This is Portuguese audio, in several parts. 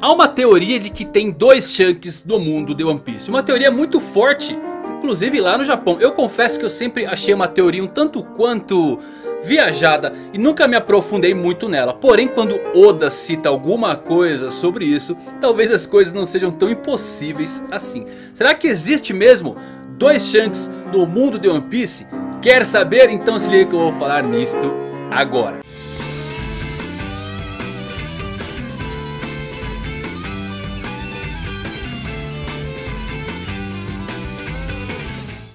Há uma teoria de que tem dois Shanks no mundo de One Piece. Uma teoria muito forte, inclusive lá no Japão. Eu confesso que eu sempre achei uma teoria um tanto quanto viajada e nunca me aprofundei muito nela. Porém, quando Oda cita alguma coisa sobre isso, talvez as coisas não sejam tão impossíveis assim. Será que existe mesmo dois Shanks no mundo de One Piece? Quer saber? Então se liga que eu vou falar nisto agora.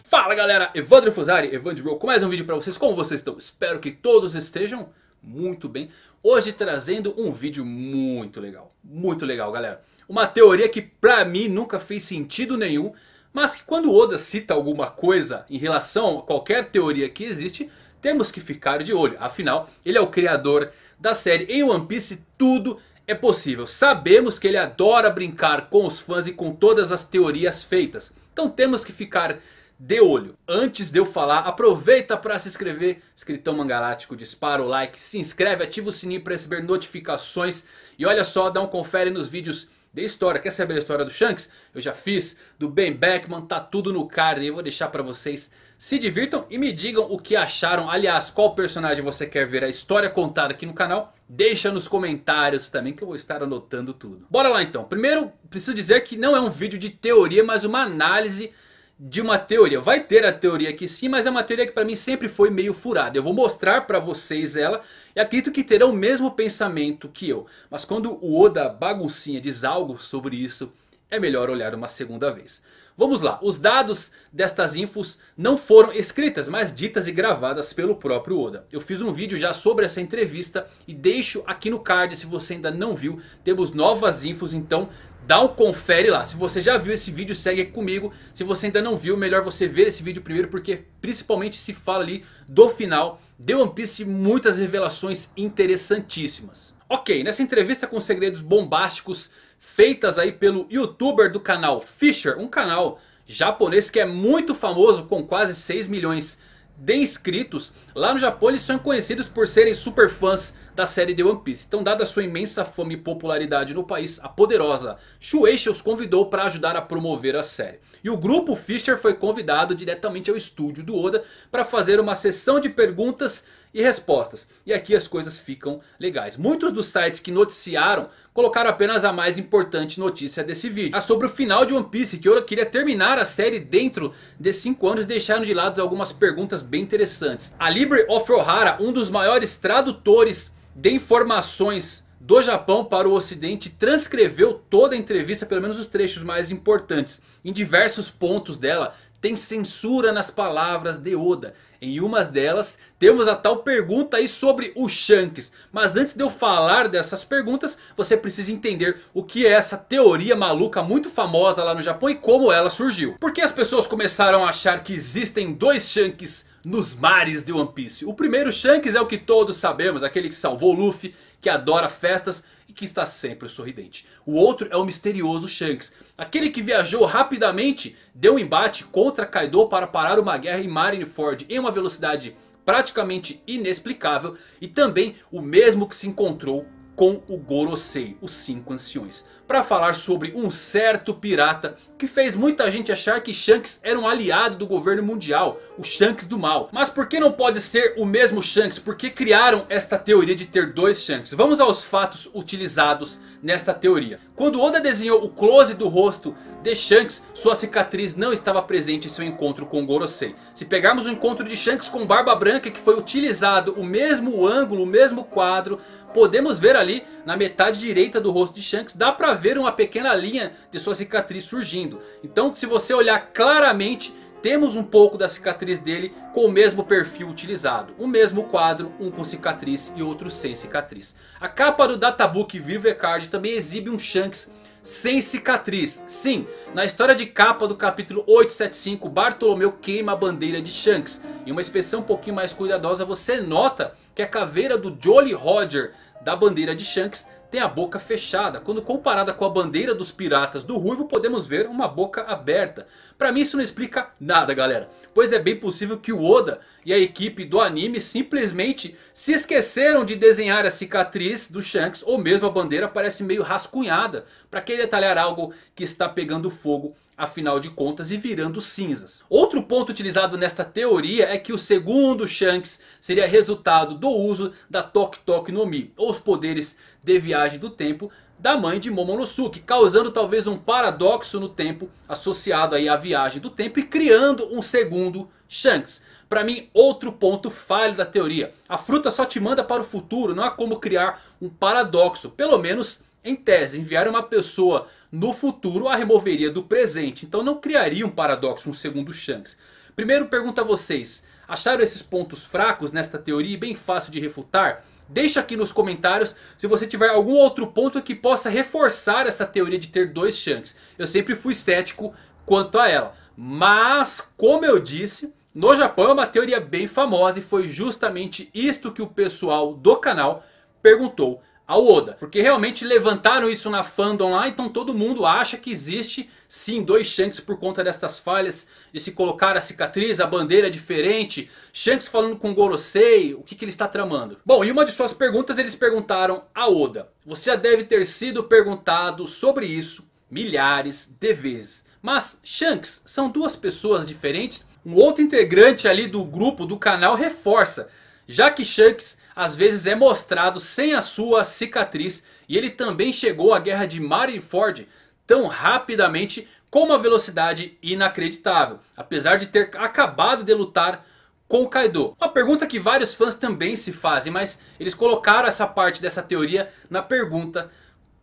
Fala galera, Evandro Fusari, Evandro Bro, com mais um vídeo pra vocês, como vocês estão? Espero que todos estejam muito bem. Hoje trazendo um vídeo muito legal, muito legal galera. Uma teoria que pra mim nunca fez sentido nenhum, mas que quando Oda cita alguma coisa em relação a qualquer teoria que existe, temos que ficar de olho. Afinal, ele é o criador da série. Em One Piece tudo é possível. Sabemos que ele adora brincar com os fãs e com todas as teorias feitas. Então temos que ficar de olho. Antes de eu falar, aproveita para se inscrever. Escritão Mangalático, dispara o like, se inscreve, ativa o sininho para receber notificações. E olha só, dá um confere nos vídeos de história. Quer saber a história do Shanks? Eu já fiz. Do Ben Beckman, tá tudo no card. Eu vou deixar pra vocês se divirtam e me digam o que acharam. Aliás, qual personagem você quer ver a história contada aqui no canal. Deixa nos comentários também que eu vou estar anotando tudo. Bora lá então. Primeiro, preciso dizer que não é um vídeo de teoria, mas uma análise de uma teoria. Vai ter a teoria aqui sim, mas é uma teoria que para mim sempre foi meio furada. Eu vou mostrar para vocês ela e acredito que terão o mesmo pensamento que eu. Mas quando o Oda baguncinha diz algo sobre isso, é melhor olhar uma segunda vez. Vamos lá, os dados destas infos não foram escritas, mas ditas e gravadas pelo próprio Oda. Eu fiz um vídeo já sobre essa entrevista e deixo aqui no card se você ainda não viu. Temos novas infos, então dá um confere lá. Se você já viu esse vídeo, segue comigo. Se você ainda não viu, melhor você ver esse vídeo primeiro, porque principalmente se fala ali do final de One Piece muitas revelações interessantíssimas. Ok, nessa entrevista com segredos bombásticos feitas aí pelo youtuber do canal Fisher, um canal japonês que é muito famoso com quase 6 milhões de inscritos. Lá no Japão eles são conhecidos por serem super fãs da série de One Piece. Então dada sua imensa fama e popularidade no país, a poderosa Shueisha os convidou para ajudar a promover a série. E o grupo Fisher foi convidado diretamente ao estúdio do Oda para fazer uma sessão de perguntas e respostas. E aqui as coisas ficam legais. Muitos dos sites que noticiaram colocaram apenas a mais importante notícia desse vídeo. A ah, sobre o final de One Piece, que eu queria terminar a série dentro de 5 anos, deixaram de lado algumas perguntas bem interessantes. A Libre of Ohara, um dos maiores tradutores de informações do Japão para o Ocidente transcreveu toda a entrevista, pelo menos os trechos mais importantes. Em diversos pontos dela tem censura nas palavras de Oda. Em umas delas temos a tal pergunta aí sobre o Shanks. Mas antes de eu falar dessas perguntas, você precisa entender o que é essa teoria maluca muito famosa lá no Japão e como ela surgiu. Por que as pessoas começaram a achar que existem dois Shanks nos mares de One Piece? O primeiro Shanks é o que todos sabemos, aquele que salvou Luffy, que adora festas que está sempre sorridente. O outro é o misterioso Shanks. Aquele que viajou rapidamente, deu um embate contra Kaido para parar uma guerra em Marineford em uma velocidade praticamente inexplicável. E também o mesmo que se encontrou com o Gorosei, os cinco anciões para falar sobre um certo pirata que fez muita gente achar que Shanks era um aliado do governo mundial, o Shanks do mal. Mas por que não pode ser o mesmo Shanks? Por que criaram esta teoria de ter dois Shanks? Vamos aos fatos utilizados nesta teoria. Quando Oda desenhou o close do rosto de Shanks, sua cicatriz não estava presente em seu encontro com Gorosei. Se pegarmos o encontro de Shanks com Barba Branca que foi utilizado o mesmo ângulo, o mesmo quadro, podemos ver ali na metade direita do rosto de Shanks, dá pra ver uma pequena linha de sua cicatriz surgindo. Então se você olhar claramente temos um pouco da cicatriz dele com o mesmo perfil utilizado. O mesmo quadro, um com cicatriz e outro sem cicatriz. A capa do Databook Vivecard também exibe um Shanks sem cicatriz. Sim, na história de capa do capítulo 875 Bartolomeu queima a bandeira de Shanks. Em uma inspeção um pouquinho mais cuidadosa você nota que a caveira do Jolly Roger da bandeira de Shanks tem a boca fechada. Quando comparada com a bandeira dos piratas do Ruivo, podemos ver uma boca aberta. Para mim isso não explica nada galera. Pois é bem possível que o Oda e a equipe do anime simplesmente se esqueceram de desenhar a cicatriz do Shanks. Ou mesmo a bandeira parece meio rascunhada. Para que detalhar algo que está pegando fogo afinal de contas, e virando cinzas. Outro ponto utilizado nesta teoria é que o segundo Shanks seria resultado do uso da Tok Tok no Mi, ou os poderes de viagem do tempo da mãe de Momonosuke, causando talvez um paradoxo no tempo associado aí à viagem do tempo e criando um segundo Shanks. Para mim, outro ponto falho da teoria. A fruta só te manda para o futuro, não há como criar um paradoxo, pelo menos em tese, enviar uma pessoa no futuro a removeria do presente. Então não criaria um paradoxo, um segundo Shanks. Primeiro pergunto a vocês. Acharam esses pontos fracos nesta teoria e bem fácil de refutar? Deixa aqui nos comentários se você tiver algum outro ponto que possa reforçar essa teoria de ter dois Shanks. Eu sempre fui cético quanto a ela. Mas, como eu disse, no Japão é uma teoria bem famosa e foi justamente isto que o pessoal do canal perguntou ao Oda. Porque realmente levantaram isso na fandom lá, então todo mundo acha que existe sim dois Shanks por conta destas falhas. De se colocar a cicatriz, a bandeira é diferente. Shanks falando com Gorosei, o que, que ele está tramando? Bom, e uma de suas perguntas eles perguntaram a Oda. Você já deve ter sido perguntado sobre isso milhares de vezes. Mas Shanks são duas pessoas diferentes. Um outro integrante ali do grupo, do canal, reforça. Já que Shanks às vezes é mostrado sem a sua cicatriz e ele também chegou à guerra de Marineford tão rapidamente com uma velocidade inacreditável, apesar de ter acabado de lutar com Kaido. Uma pergunta que vários fãs também se fazem, mas eles colocaram essa parte dessa teoria na pergunta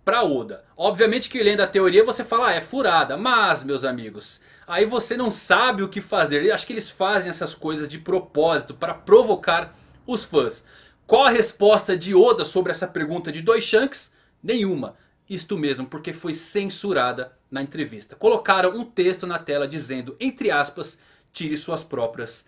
para Oda. Obviamente que lendo a teoria você fala, ah, é furada. Mas, meus amigos, aí você não sabe o que fazer. Eu acho que eles fazem essas coisas de propósito para provocar os fãs. Qual a resposta de Oda sobre essa pergunta de dois Shanks? Nenhuma. Isto mesmo, porque foi censurada na entrevista. Colocaram um texto na tela dizendo, entre aspas, tire suas próprias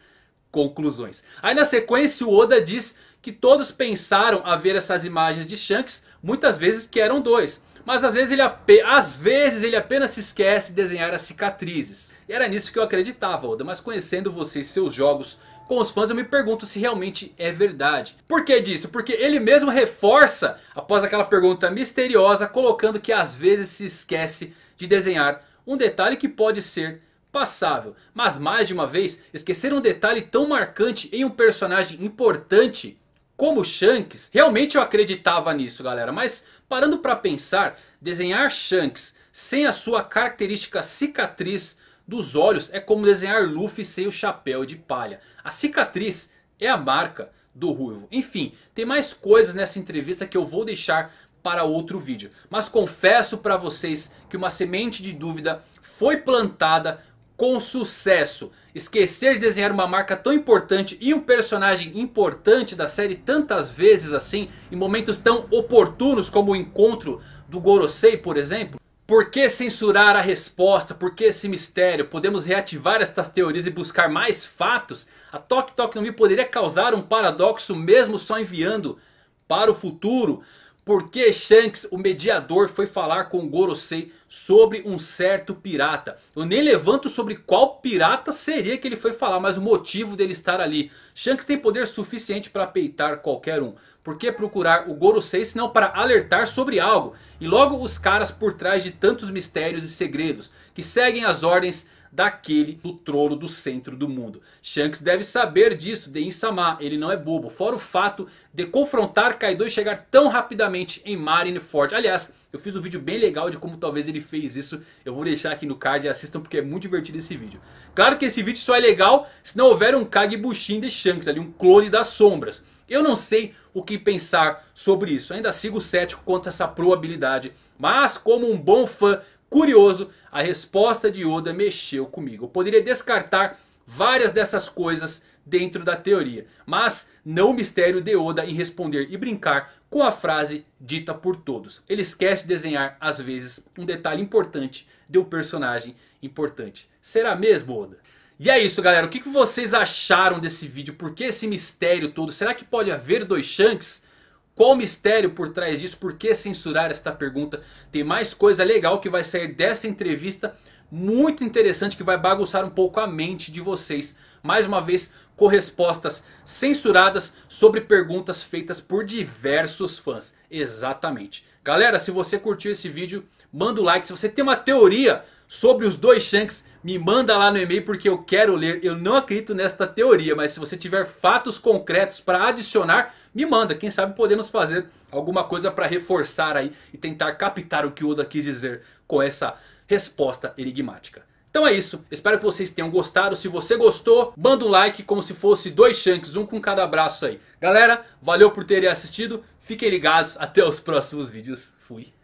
conclusões. Aí na sequência o Oda diz que todos pensaram a ver essas imagens de Shanks, muitas vezes que eram dois. Mas às vezes, ele às vezes ele apenas se esquece de desenhar as cicatrizes. E era nisso que eu acreditava, Oda. Mas conhecendo você e seus jogos, com os fãs, eu me pergunto se realmente é verdade. Por que disso? Porque ele mesmo reforça, após aquela pergunta misteriosa, colocando que às vezes se esquece de desenhar um detalhe que pode ser passável. Mas mais de uma vez, esquecer um detalhe tão marcante em um personagem importante como Shanks, realmente eu acreditava nisso galera, mas parando para pensar, desenhar Shanks sem a sua característica cicatriz dos olhos é como desenhar Luffy sem o chapéu de palha. A cicatriz é a marca do ruivo. Enfim, tem mais coisas nessa entrevista que eu vou deixar para outro vídeo. Mas confesso para vocês que uma semente de dúvida foi plantada com sucesso. Esquecer de desenhar uma marca tão importante e um personagem importante da série tantas vezes assim, em momentos tão oportunos como o encontro do Gorosei, por exemplo, por que censurar a resposta? Por que esse mistério? Podemos reativar estas teorias e buscar mais fatos? A Tok Tok no Mi poderia causar um paradoxo mesmo só enviando para o futuro? Por que Shanks, o mediador, foi falar com Gorosei sobre um certo pirata? Eu nem levanto sobre qual pirata seria que ele foi falar, mas o motivo dele estar ali. Shanks tem poder suficiente para peitar qualquer um. Por que procurar o Gorosei senão para alertar sobre algo? E logo os caras por trás de tantos mistérios e segredos que seguem as ordens daquele do trono do centro do mundo. Shanks deve saber disso de Insama, ele não é bobo. Fora o fato de confrontar Kaido e chegar tão rapidamente em Marineford. Aliás, eu fiz um vídeo bem legal de como talvez ele fez isso. Eu vou deixar aqui no card e assistam porque é muito divertido esse vídeo. Claro que esse vídeo só é legal se não houver um Kagebushin de Shanks ali. Um clone das sombras. Eu não sei o que pensar sobre isso. Ainda sigo cético quanto a essa probabilidade. Mas como um bom fã Curioso, a resposta de Oda mexeu comigo. Eu poderia descartar várias dessas coisas dentro da teoria. Mas não o mistério de Oda em responder e brincar com a frase dita por todos. Ele esquece de desenhar às vezes um detalhe importante de um personagem importante. Será mesmo Oda? E é isso galera, o que vocês acharam desse vídeo? Por que esse mistério todo? Será que pode haver dois Shanks? Qual o mistério por trás disso? Por que censurar esta pergunta? Tem mais coisa legal que vai sair desta entrevista. Muito interessante que vai bagunçar um pouco a mente de vocês. Mais uma vez, com respostas censuradas sobre perguntas feitas por diversos fãs. Exatamente. Galera, se você curtiu esse vídeo, manda o like. Se você tem uma teoria sobre os dois Shanks me manda lá no e-mail porque eu quero ler. Eu não acredito nesta teoria, mas se você tiver fatos concretos para adicionar, me manda. Quem sabe podemos fazer alguma coisa para reforçar aí e tentar captar o que Oda quis dizer com essa resposta enigmática. Então é isso, espero que vocês tenham gostado, se você gostou, manda um like como se fosse dois shanks, um com cada braço aí. Galera, valeu por terem assistido, fiquem ligados, até os próximos vídeos, fui!